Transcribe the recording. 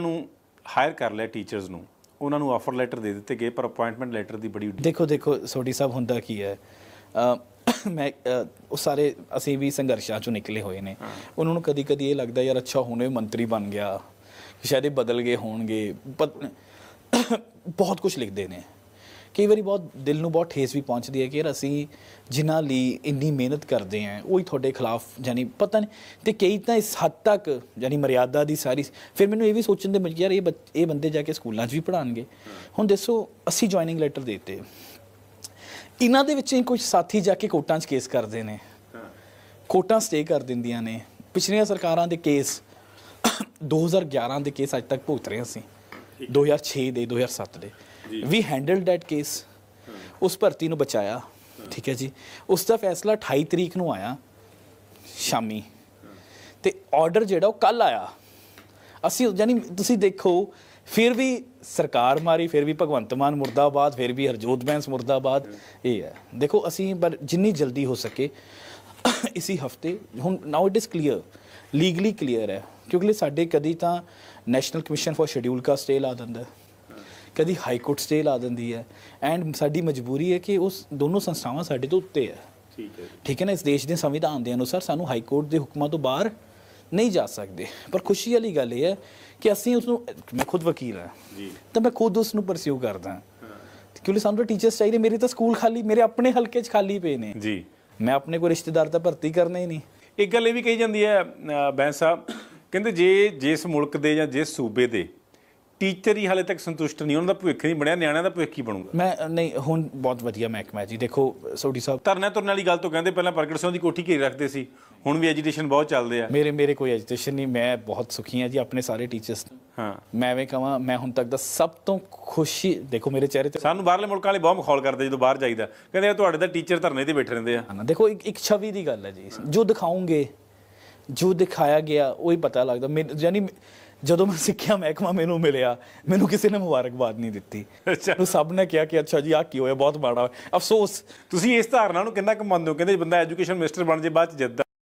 ਨੂੰ ਹਾਇਰ ਕਰ ਲਿਆ ਟੀਚਰਸ ਨੂੰ ਉਹਨਾਂ ਨੂੰ ਆਫਰ ਲੈਟਰ ਦੇ ਦਿੱਤੇ ਗਏ ਪਰ ਅਪਾਇੰਟਮੈਂਟ ਲੈਟਰ ਦੀ ਬੜੀ ਦੇਖੋ ਦੇਖੋ ਸੋਢੀ ਸਾਹਿਬ ਹੁੰਦਾ ਕੀ ਹੈ ਮੈਂ ਉਹ ਸਾਰੇ ਅਸੀਂ ਵੀ ਸੰਘਰਸ਼ਾਂ ਚੋਂ ਨਿਕਲੇ ਹੋਏ ਨੇ ਉਹਨਾਂ ਨੂੰ ਕਦੀ ਕਦੀ ਇਹ ਲੱਗਦਾ ਯਾਰ ਅੱਛਾ ਹੁਣ ਇਹ ਮੰਤਰੀ ਬਣ ਗਿਆ ਸ਼ਾਇਦ ਇਹ ਬਦਲ ਗਏ ਹੋਣਗੇ ਬਹੁਤ ਕੁਝ ਲਿਖਦੇ ਨੇ ਕਈ ਵਾਰੀ ਬਹੁਤ ਦਿਲ ਨੂੰ ਬਹੁਤ ਠੇਸ ਵੀ ਪਹੁੰਚਦੀ ਹੈ ਕਿ ਯਾਰ ਅਸੀਂ ਜਿਨ੍ਹਾਂ ਲਈ ਇੰਨੀ ਮਿਹਨਤ ਕਰਦੇ ਆਂ ਉਹ ਹੀ ਤੁਹਾਡੇ ਖਿਲਾਫ ਯਾਨੀ ਪਤਾ ਨਹੀਂ ਤੇ ਕਈ ਤਾਂ ਇਸ ਹੱਦ ਤੱਕ ਯਾਨੀ ਮਰਿਆਦਾ ਦੀ ਸਾਰੀ ਫਿਰ ਮੈਨੂੰ ਇਹ ਵੀ ਸੋਚਣ ਦੇ ਮਿਲ ਯਾਰ ਇਹ ਇਹ ਬੰਦੇ ਜਾ ਕੇ ਸਕੂਲਾਂ 'ਚ ਵੀ ਪੜਾਣਗੇ ਹੁਣ ਦੱਸੋ ਅਸੀਂ ਜੁਆਇਨਿੰਗ ਲੈਟਰ ਦਿੱਤੇ ਇਹਨਾਂ ਦੇ ਵਿੱਚ ਕੁਝ ਸਾਥੀ ਜਾ ਕੇ ਕੋਟਾਂ 'ਚ ਕੇਸ ਕਰਦੇ ਨੇ ਕੋਟਾਂ ਸਟੇ ਕਰ ਦਿੰਦੀਆਂ ਨੇ ਪਿਛਲੀਆਂ ਸਰਕਾਰਾਂ ਦੇ ਕੇਸ 2011 ਦੇ ਕੇਸ ਅਜੇ ਤੱਕ ਭੁਗਤ ਰਹੇ ਅਸੀਂ 2006 ਦੇ 2007 ਦੇ ਵੀ ਹੈਂਡਲਡ ਦੈਟ ਕੇਸ ਉਸ ਭਰਤੀ ਨੂੰ ਬਚਾਇਆ ਠੀਕ ਹੈ ਜੀ ਉਸ ਦਾ ਫੈਸਲਾ 28 ਤਰੀਕ ਨੂੰ ਆਇਆ ਸ਼ਾਮੀ ਤੇ ਆਰਡਰ ਜਿਹੜਾ ਉਹ ਕੱਲ ਆਇਆ ਅਸੀਂ ਯਾਨੀ ਤੁਸੀਂ ਦੇਖੋ ਫਿਰ ਵੀ ਸਰਕਾਰ ਮਾਰੀ ਫਿਰ ਵੀ ਭਗਵੰਤ ਮਾਨ ਮੁਰਦਾਬਾਦ ਫਿਰ ਵੀ ਹਰਜੋਤ ਬੈਂਸ ਮੁਰਦਾਬਾਦ ਇਹ ਹੈ ਦੇਖੋ ਅਸੀਂ ਪਰ ਜਿੰਨੀ ਜਲਦੀ ਹੋ ਸਕੇ ਇਸੇ ਹਫਤੇ ਹੁਣ now it is clear legally clear ਹੈ ਕਿਉਂਕਿ ਸਾਡੇ ਕਦੀ ਤਾਂ ਨੈਸ਼ਨਲ ਕਮਿਸ਼ਨ ਫॉर ਸ਼ਡਿਊਲ ਕਾ ਸਟੇ ਲਾ ਦਿੰਦਾ ਕਦੀ ਹਾਈ ਕੋਰਟ ਸਟੇ ਲਾ ਦਿੰਦੀ ਹੈ ਐਂਡ ਸਾਡੀ ਮਜਬੂਰੀ ਹੈ ਕਿ ਉਸ ਦੋਨੋਂ ਸੰਸਥਾਵਾਂ ਸਾਡੇ ਤੋਂ ਉੱਤੇ ਹੈ ਠੀਕ ਹੈ ਠੀਕ ਹੈ ਨਾ ਇਸ ਦੇਸ਼ ਦੇ ਸੰਵਿਧਾਨ ਦੇ ਅਨੁਸਾਰ ਸਾਨੂੰ ਹਾਈ ਕੋਰਟ ਦੇ ਹੁਕਮਾਂ ਤੋਂ ਬਾਹਰ ਨਹੀਂ ਜਾ ਸਕਦੇ ਪਰ ਖੁਸ਼ੀ ਵਾਲੀ ਗੱਲ ਇਹ ਹੈ ਕਿ ਅਸੀਂ ਉਸ ਨੂੰ ਮੈਂ ਖੁਦ ਵਕੀਲ ਹਾਂ ਜੀ ਤਾਂ ਮੈਂ ਖੁਦ ਉਸ ਨੂੰ ਪਰਸਿਊ ਕਰਦਾ ਕਿਉਂਕਿ ਸਾਨੂੰ ਟੀਚਰਸ ਚਾਹੀਦੇ ਮੇਰੇ ਤਾਂ ਸਕੂਲ ਖਾਲੀ ਮੇਰੇ ਆਪਣੇ ਹਲਕੇ 'ਚ ਖਾਲੀ ਪਏ ਨੇ ਜੀ ਮੈਂ ਆਪਣੇ ਕੋਈ ਰਿਸ਼ਤੇਦਾਰ ਤਾਂ ਭਰਤੀ ਕਰਨੇ ਹੀ ਨਹੀਂ ਇੱਕ ਗੱਲ ਇਹ ਵੀ ਕਹੀ ਜਾਂਦੀ ਹੈ ਬੈਂਸ ਸਾਹਿਬ ਕਹਿੰਦੇ ਜੇ ਜਿਸ ਮੁਲਕ ਦੇ ਜਾਂ ਜਿਸ ਸੂਬੇ ਦੇ ਟੀਚਰ ਹੀ ਹਾਲੇ ਤੱਕ ਸੰਤੁਸ਼ਟ ਨਹੀਂ ਉਹਨਾਂ ਦਾ ਭਵਿੱਖ ਨਹੀਂ ਬਣਿਆ ਨਿਆਣਿਆਂ ਦਾ ਭਵਿੱਖ ਕੀ ਬਣੂਗਾ ਮੈਂ ਨਹੀਂ ਹੁਣ ਬਹੁਤ ਵਧੀਆ ਮਹਿਕਮਾ ਜੀ ਦੇਖੋ ਸੋਢੀ ਸਾਹਿਬ ਧਰਨਾ ਤੁਰਨ ਵਾਲੀ ਗੱਲ ਤੋਂ ਕਹਿੰਦੇ ਪਹਿਲਾਂ ਪ੍ਰਗਟ ਸਿੰਘ ਦੀ ਕੋਠੀ ਘੇਰੀ ਰੱਖਦੇ ਸੀ ਹੁਣ ਵੀ ਐਜੀਟੇਸ਼ਨ ਬਹੁਤ ਚੱਲਦੇ ਆ ਮੇਰੇ ਮੇਰੇ ਕੋਈ ਐਜੀਟੇਸ਼ਨ ਨਹੀਂ ਮੈਂ ਬਹੁਤ ਸੁਖੀ ਹਾਂ ਜੀ ਆਪਣੇ ਸਾਰੇ ਟੀਚਰਸ ਹਾਂ ਮੈਂ ਐਵੇਂ ਕਹਾਂ ਮੈਂ ਹੁਣ ਤੱਕ ਦਾ ਸਭ ਤੋਂ ਖੁਸ਼ੀ ਦੇਖੋ ਮੇਰੇ ਚਿਹਰੇ ਤੇ ਸਾਨੂੰ ਬਾਹਰਲੇ ਮੁਲਕਾਂ ਵਾਲੇ ਬਹੁਤ ਮਖੌਲ ਕਰਦੇ ਜਦੋਂ ਬਾਹਰ ਜਾਈਦਾ ਕਹਿੰਦੇ ਆ ਤੁਹਾਡੇ ਦਾ ਟੀਚਰ ਧਰਨੇ ਤੇ ਬੈਠੇ ਰਹਿੰਦੇ ਆ ਹਾਂ ਦੇਖੋ ਇੱਕ ਇੱਕ ਛਵੀ ਦੀ ਗੱਲ ਹੈ ਜੀ ਜੋ ਦਿਖਾਉਂਗੇ ਜੋ ਦਿਖਾਇਆ ਗਿਆ ਉਹ ਹੀ ਪਤਾ ਲੱਗਦਾ ਯਾਨੀ ਜਦੋਂ ਮੈਂ ਸਿੱਖਿਆ ਮਹਿਕਮਾ ਮੈਨੂੰ ਮਿਲਿਆ ਮੈਨੂੰ ਕਿਸੇ ਨੇ ਮੁਬਾਰਕਬਾਦ ਨਹੀਂ ਦਿੱਤੀ ਮੈਨੂੰ ਸਭ ਨੇ ਕਿਹਾ ਕਿ ਅੱਛਾ ਜੀ ਆ ਕੀ ਹੋਇਆ ਬਹੁਤ ਮਾੜਾ ਅਫਸੋਸ ਤੁਸੀਂ ਇਸ ਧਾਰਨਾ ਨੂੰ ਕਿੰਨਾ ਕੁ ਮੰਨਦੇ ਹੋ ਕਹਿੰਦੇ ਬੰਦਾ ਐਜੂਕੇਸ਼ਨ ਮਿਨਿਸਟਰ ਬਣ ਜੇ ਬਾਅਦ ਚ ਜਿੱਤਦਾ